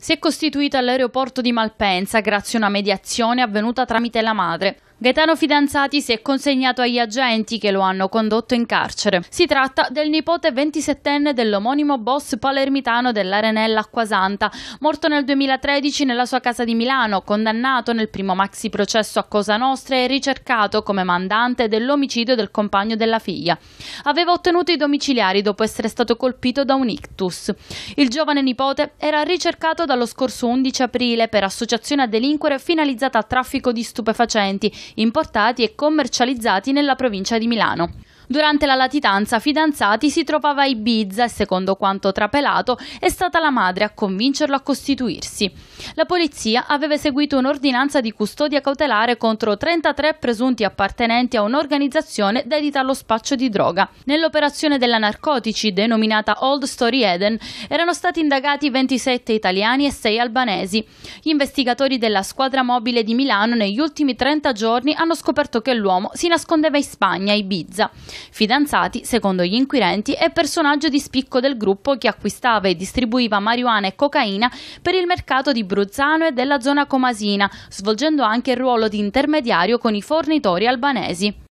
Si è costituita all'aeroporto di Malpensa grazie a una mediazione avvenuta tramite la madre. Gaetano Fidanzati si è consegnato agli agenti che lo hanno condotto in carcere. Si tratta del nipote 27enne dell'omonimo boss palermitano dell'Arenella Acquasanta, morto nel 2013 nella sua casa di Milano, condannato nel primo maxi processo a Cosa Nostra e ricercato come mandante dell'omicidio del compagno della figlia. Aveva ottenuto i domiciliari dopo essere stato colpito da un ictus. Il giovane nipote era ricercato dallo scorso 11 aprile per associazione a delinquere finalizzata a traffico di stupefacenti importati e commercializzati nella provincia di Milano. Durante la latitanza, fidanzati si trovava a Ibiza e, secondo quanto trapelato, è stata la madre a convincerlo a costituirsi. La polizia aveva eseguito un'ordinanza di custodia cautelare contro 33 presunti appartenenti a un'organizzazione dedita allo spaccio di droga. Nell'operazione della narcotici, denominata Old Story Eden, erano stati indagati 27 italiani e 6 albanesi. Gli investigatori della squadra mobile di Milano negli ultimi 30 giorni hanno scoperto che l'uomo si nascondeva in Spagna, Ibiza. Fidanzati, secondo gli inquirenti, è personaggio di spicco del gruppo che acquistava e distribuiva marijuana e cocaina per il mercato di Bruzzano e della zona comasina, svolgendo anche il ruolo di intermediario con i fornitori albanesi.